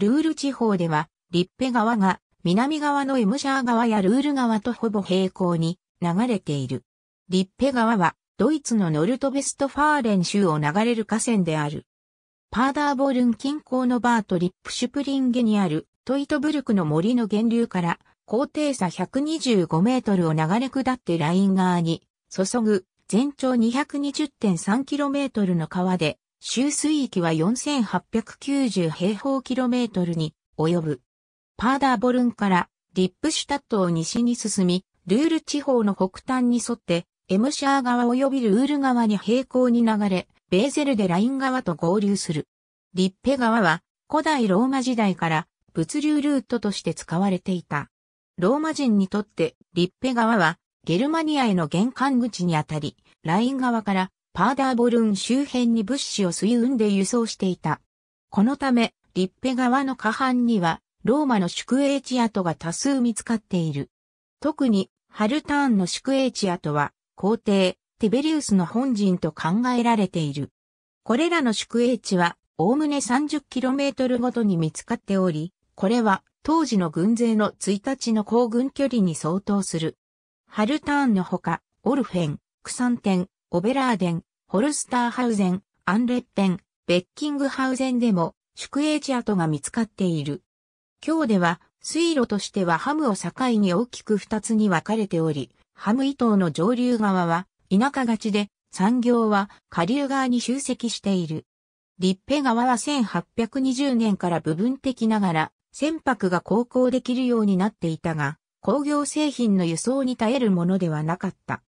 ルール地方では、リッペ川が南側のエムシャー川やルール川とほぼ平行に流れている。リッペ川はドイツのノルトベストファーレン州を流れる河川である。パーダーボルン近郊のバートリップシュプリンゲにあるトイトブルクの森の源流から高低差125メートルを流れ下ってライン側に注ぐ全長 220.3km の川で州水域は4890平方キロメートルに及ぶ。パーダーボルンからリップシュタットを西に進み、ルール地方の北端に沿って、エムシャー川及びルール川に平行に流れ、ベーゼルでライン川と合流する。リッペ川は古代ローマ時代から物流ルートとして使われていた。ローマ人にとってリッペ川はゲルマニアへの玄関口にあたり、ライン川からパーダーボルン周辺に物資を水運で輸送していた。このため、リッペ川の下半には、ローマの宿営地跡が多数見つかっている。特に、ハルターンの宿営地跡は、皇帝、ティベリウスの本陣と考えられている。これらの宿営地は、おおむね 30km ごとに見つかっており、これは当時の軍勢の1日の行軍距離に相当する。ハルターンのほか、オルフェン、クサンテン、オベラーデン、ホルスターハウゼン、アンレッペン、ベッキングハウゼンでも宿営地跡が見つかっている。今日では水路としてはハムを境に大きく二つに分かれており、ハム伊東の上流側は田舎勝ちで産業は下流側に集積している。リッペ川は1820年から部分的ながら船舶が航行できるようになっていたが、工業製品の輸送に耐えるものではなかった。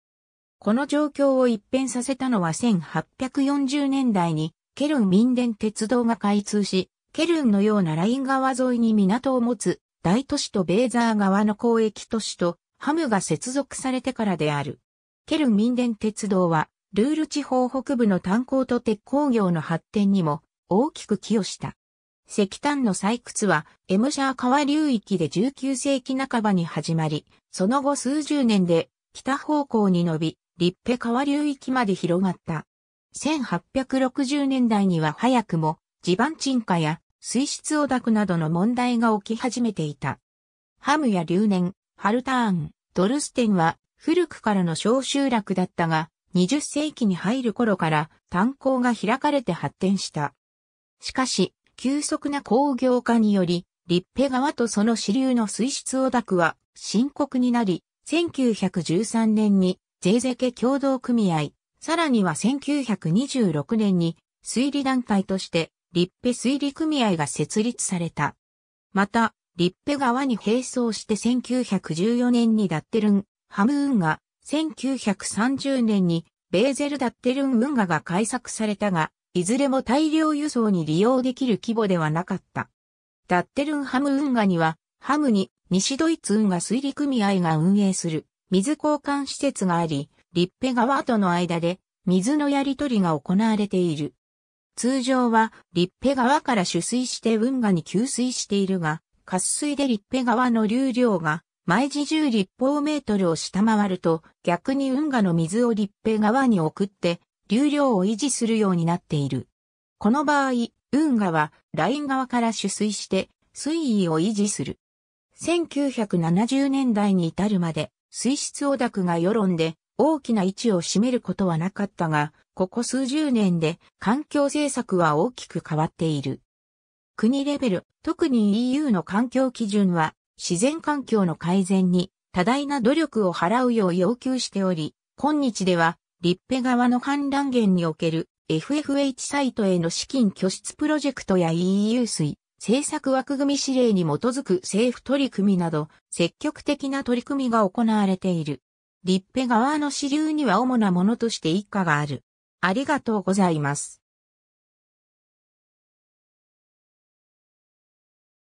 この状況を一変させたのは1840年代にケルン民電鉄道が開通し、ケルンのようなライン川沿いに港を持つ大都市とベーザー川の交易都市とハムが接続されてからである。ケルン民電鉄道はルール地方北部の炭鉱と鉄鋼業の発展にも大きく寄与した。石炭の採掘はエムシャー川流域で19世紀半ばに始まり、その後数十年で北方向に伸び、立辺川流域まで広がった。1860年代には早くも地盤沈下や水質汚濁などの問題が起き始めていた。ハムや留年、ハルターン、ドルステンは古くからの小集落だったが、20世紀に入る頃から炭鉱が開かれて発展した。しかし、急速な工業化により、立辺川とその支流の水質汚濁は深刻になり、1913年にゼーゼケ同組合、さらには1926年に推理団体として立ペ推理組合が設立された。また、立ペ側に並走して1914年にダッテルン、ハム運河、1930年にベーゼルダッテルン運河が開作されたが、いずれも大量輸送に利用できる規模ではなかった。ダッテルンハム運河には、ハムに西ドイツ運河推理組合が運営する水交換施設があり、立ッペ川との間で水のやり取りが行われている。通常は立ッペ川から取水して運河に給水しているが、渇水で立ッペ川の流量が毎時10立方メートルを下回ると逆に運河の水を立ッペ川に送って流量を維持するようになっている。この場合、運河はライン側から取水して水位を維持する。1970年代に至るまで水質汚濁が世論で大きな位置を占めることはなかったが、ここ数十年で環境政策は大きく変わっている。国レベル、特に EU の環境基準は自然環境の改善に多大な努力を払うよう要求しており、今日ではリッペ川の氾濫源における FFH サイトへの資金拠出プロジェクトや EU 水、政策枠組み指令に基づく政府取り組みなど、積極的な取り組みが行われている。立ッ側の支流には主なものとして一家がある。ありがとうございます。